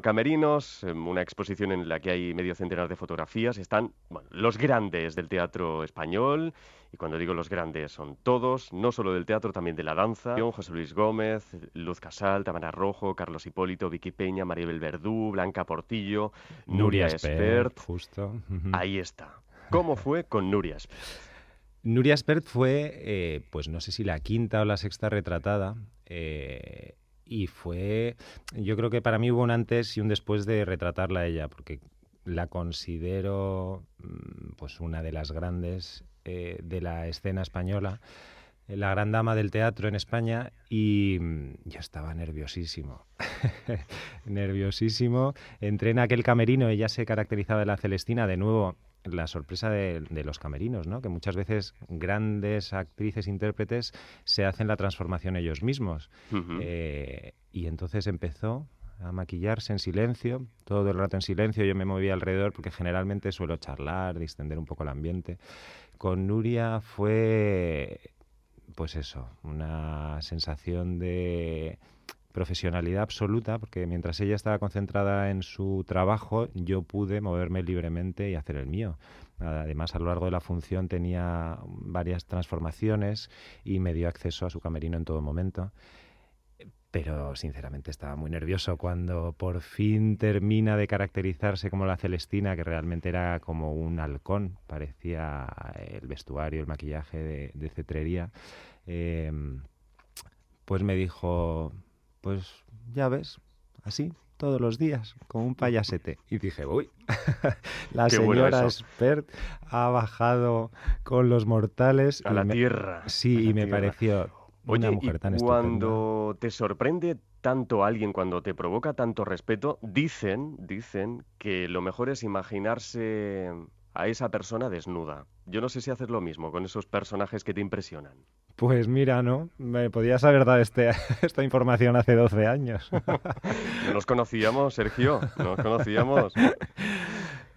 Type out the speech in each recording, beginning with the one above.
Camerinos, em, una exposición en la que hay medio centenar de fotografías. Están los grandes del teatro español. Y cuando digo los grandes, son todos, no solo del teatro, también de la danza. José Luis Gómez, Luz Casal, Tamara Rojo, Carlos Hipólito, Vicky Peña, María Verdú, Blanca Portillo, Nuria, Espert. Justo. Ahí está. ¿Cómo fue con Nuria Espert? Nuria Espert fue, eh, pues no sé si la quinta o la sexta retratada. Eh, y fue, yo creo que para mí hubo un antes y un después de retratarla a ella, porque la considero mm, pues una de las grandes eh, de la escena española, eh, la gran dama del teatro en España y mm, ya estaba nerviosísimo, nerviosísimo. Entré en aquel camerino, ella se caracterizaba de la Celestina, de nuevo la sorpresa de, los camerinos, ¿no? Que muchas veces grandes actrices, intérpretes, se hacen la transformación ellos mismos. Eh, y entonces empezó a maquillarse en silencio, todo el rato en silencio, yo me movía alrededor porque generalmente suelo charlar, distender un poco el ambiente. Con Nuria fue, pues eso, una sensación de profesionalidad absoluta, porque mientras ella estaba concentrada en su trabajo, yo pude moverme libremente y hacer el mío. Además, a lo largo de la función tenía varias transformaciones y me dio acceso a su camerino en todo momento pero sinceramente estaba muy nervioso cuando por fin termina de caracterizarse como la Celestina, que realmente era como un halcón, parecía el vestuario, el maquillaje de, cetrería, em, pues me dijo, pues ya ves, así, todos los días, con un payasete. Y dije, uy, la señora Spert ha bajado con los mortales. A la tierra. Sí, y me pareció una mujer y Cuando te sorprende tanto alguien, cuando te provoca tanto respeto, dicen, dicen que lo mejor es imaginarse a esa persona desnuda. Yo no sé si haces lo mismo con esos personajes que te impresionan. Pues mira, ¿no? Me podías haber dado este, esta información hace 12 años. no nos conocíamos, Sergio, no nos conocíamos.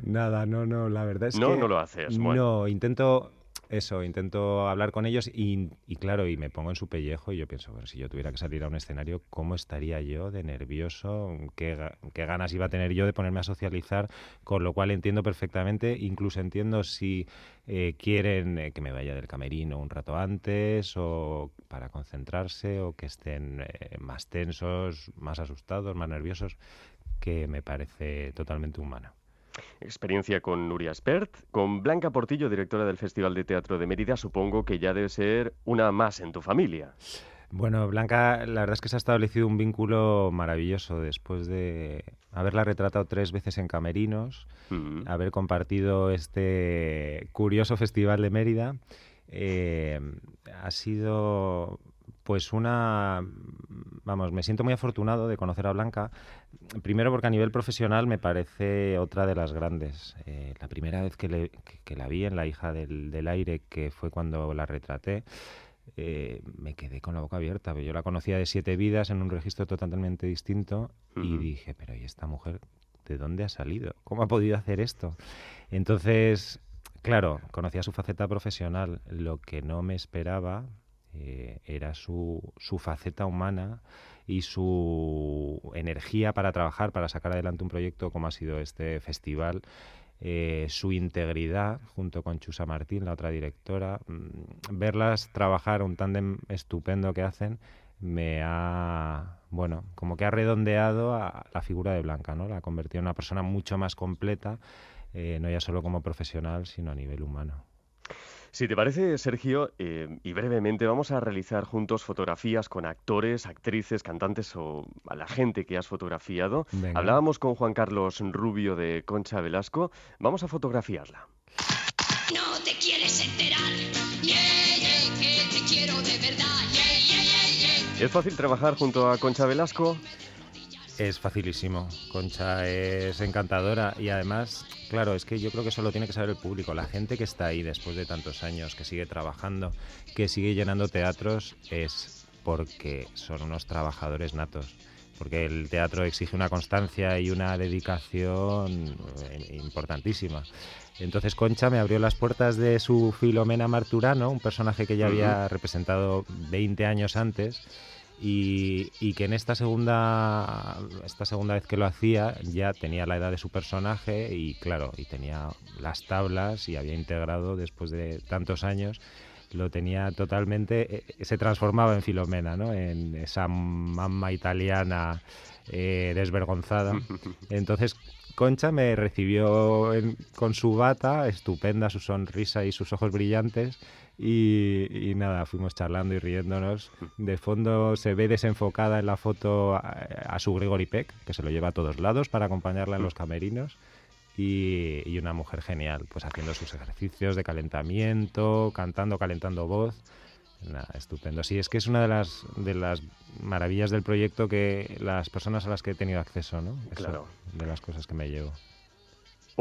Nada, no, no, la verdad es que... No, no lo haces. Bueno. No, intento eso, intento hablar con ellos y, claro, y me pongo en su pellejo y yo pienso, bueno, si yo tuviera que salir a un escenario, ¿cómo estaría yo de nervioso? ¿Qué, ganas iba a tener yo de ponerme a socializar? Con lo cual entiendo perfectamente, incluso entiendo si eh, quieren eh, que me vaya del camerino un rato antes o para concentrarse o que estén eh, más tensos, más asustados, más nerviosos, que me parece totalmente humano. Experiencia con Nuria Spert, con Blanca Portillo, directora del Festival de Teatro de Mérida, supongo que ya debe ser una más en tu familia. Bueno, Blanca, la verdad es que se ha establecido un vínculo maravilloso después de haberla retratado tres veces en Camerinos, mm. haber compartido este curioso festival de Mérida. Eh, ha sido pues una vamos, me siento muy afortunado de conocer a Blanca, primero porque a nivel profesional me parece otra de las grandes. Eh, la primera vez que, la vi en La hija del, aire, que fue cuando la retraté, eh, me quedé con la boca abierta. Yo la conocía de siete vidas en un registro totalmente distinto y dije, pero ¿y esta mujer de dónde ha salido? ¿Cómo ha podido hacer esto? Entonces, claro, conocía su faceta profesional. Lo que no me esperaba eh, era su, faceta humana y su energía para trabajar, para sacar adelante un proyecto como ha sido este festival. Eh, su integridad, junto con Chusa Martín, la otra directora, mm, verlas trabajar un tándem estupendo que hacen, me ha, bueno, como que ha redondeado a la figura de Blanca, ¿no? La ha convertido en una persona mucho más completa, eh, no ya solo como profesional, sino a nivel humano. Si te parece, Sergio, eh, y brevemente vamos a realizar juntos fotografías con actores, actrices, cantantes o a la gente que has fotografiado. Hablábamos con Juan Carlos Rubio de Concha Velasco. Vamos a fotografiarla. No te quieres enterar. ¿Es fácil trabajar junto a Concha Velasco? es facilísimo. Concha es encantadora y además, claro, es que yo creo que eso tiene que saber el público, la gente que está ahí después de tantos años, que sigue trabajando, que sigue llenando teatros, es porque son unos trabajadores natos. Porque el teatro exige una constancia y una dedicación eh, importantísima. Entonces Concha me abrió las puertas de su Filomena Marturano, un personaje que ya había representado 20 años antes y, que en esta segunda, esta segunda vez que lo hacía ya tenía la edad de su personaje y claro, y tenía las tablas y había integrado después de tantos años lo tenía totalmente, eh, eh, se transformaba en Filomena, ¿no? En esa mamma italiana eh, desvergonzada. Entonces, Concha me recibió con su bata, estupenda, su sonrisa y sus ojos brillantes, y, nada, fuimos charlando y riéndonos. De fondo se ve desenfocada en la foto a, su Gregory Peck, que se lo lleva a todos lados para acompañarla en los camerinos. Y, una mujer genial, pues haciendo sus ejercicios de calentamiento, cantando, calentando voz. Nada, estupendo. Sí, es que es una de las, de las maravillas del proyecto que las personas a las que he tenido acceso, ¿no? claro. De las cosas que me llevo.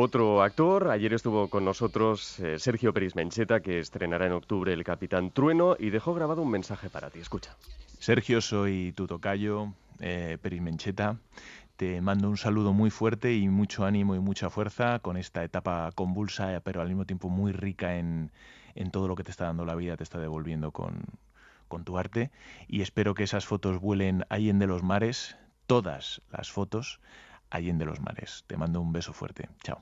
Otro actor, ayer estuvo con nosotros eh, Sergio Peris Mencheta, que estrenará en octubre El Capitán Trueno, y dejó grabado un mensaje para ti. Escucha. Sergio, soy tu tocayo, eh, Peris Mencheta. Te mando un saludo muy fuerte y mucho ánimo y mucha fuerza con esta etapa convulsa, pero al mismo tiempo muy rica en, todo lo que te está dando la vida, te está devolviendo con, tu arte. Y espero que esas fotos vuelen ahí en de los mares, todas las fotos, en De los mares. Te mando un beso fuerte. Chao.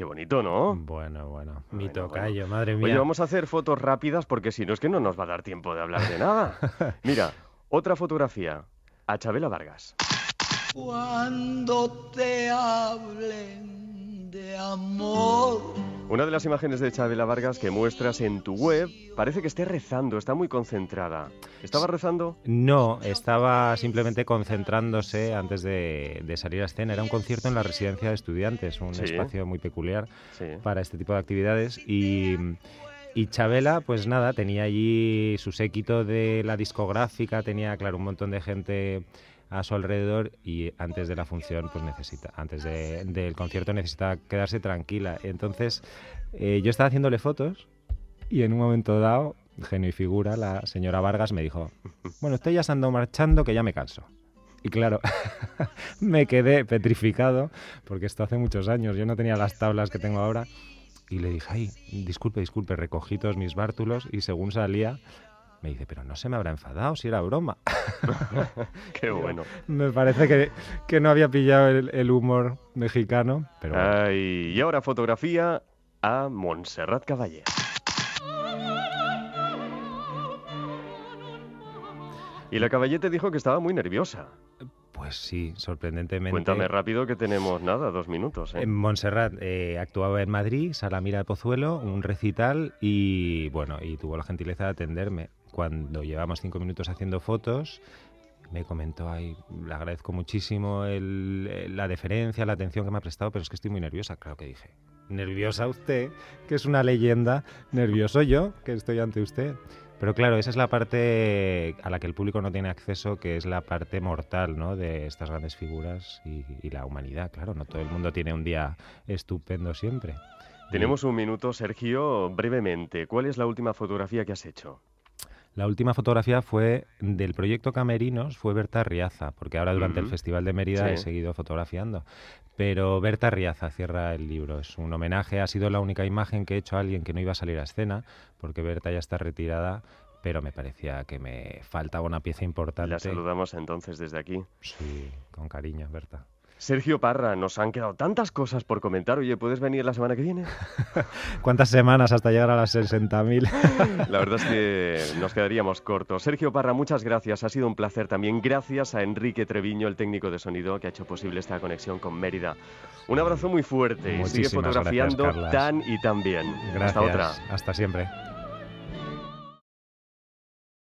Qué bonito, ¿no? Bueno, bueno. Mi toca. tocayo, madre mía. Oye, vamos a hacer fotos rápidas porque si no es que no nos va a dar tiempo de hablar de nada. Mira, otra fotografía. A Chabela Vargas. Cuando te hablen de amor una de las imágenes de Chabela Vargas que muestras en tu web parece que esté rezando, está muy concentrada. ¿Estaba rezando? No, estaba simplemente concentrándose antes de, salir a escena. Era un concierto en la residencia de estudiantes, un espacio muy peculiar para este tipo de actividades. Y. Y Chabela, pues nada, tenía allí su séquito de la discográfica, tenía, claro, un montón de gente a su alrededor y antes de la función, pues necesita, antes del concierto necesita quedarse tranquila. Entonces, eh, yo estaba haciéndole fotos y en un momento dado, genio y figura, la señora Vargas me dijo, bueno, estoy ya andando marchando que ya me canso. Y claro, me quedé petrificado, porque esto hace muchos años, yo no tenía las tablas que tengo ahora. Y le dije, ay, disculpe, disculpe, recogí todos mis bártulos y según salía me dice, pero no se me habrá enfadado si era broma. Qué bueno. me parece que, no había pillado el, humor mexicano. y ahora fotografía a Montserrat Caballé. Y la te dijo que estaba muy nerviosa. Pues sí, sorprendentemente. Cuéntame rápido que tenemos nada, dos minutos. ¿eh? En eh, Montserrat eh, actuaba en Madrid, Sala Mira de Pozuelo, un recital y bueno, y tuvo la gentileza de atenderme cuando llevamos cinco minutos haciendo fotos, me comentó, ahí, le agradezco muchísimo la deferencia, la atención que me ha prestado, pero es que estoy muy nerviosa. Claro que dije, nerviosa usted, que es una leyenda, nervioso yo, que estoy ante usted. Pero claro, esa es la parte a la que el público no tiene acceso, que es la parte mortal ¿no? de estas grandes figuras y la humanidad. Claro, no todo el mundo tiene un día estupendo siempre. Tenemos un minuto, Sergio. Brevemente, ¿cuál es la última fotografía que has hecho? La última fotografía fue del proyecto Camerinos, fue Berta Riaza, porque ahora durante el Festival de Mérida he seguido fotografiando. Pero Berta Riaza cierra el libro, es un homenaje, ha sido la única imagen que he hecho a alguien que no iba a salir a escena, porque Berta ya está retirada, pero me parecía que me faltaba una pieza importante. La saludamos entonces desde aquí. Sí, con cariño, Berta. Sergio Parra, nos han quedado tantas cosas por comentar. Oye, ¿puedes venir la semana que viene? ¿Cuántas semanas hasta llegar a las 60.000? la verdad es que nos quedaríamos cortos. Sergio Parra, muchas gracias. Ha sido un placer también. Gracias a Enrique Treviño, el técnico de sonido, que ha hecho posible esta conexión con Mérida. Un abrazo muy fuerte. y sigue fotografiando tan y tan bien. Gracias. Hasta otra. Hasta siempre.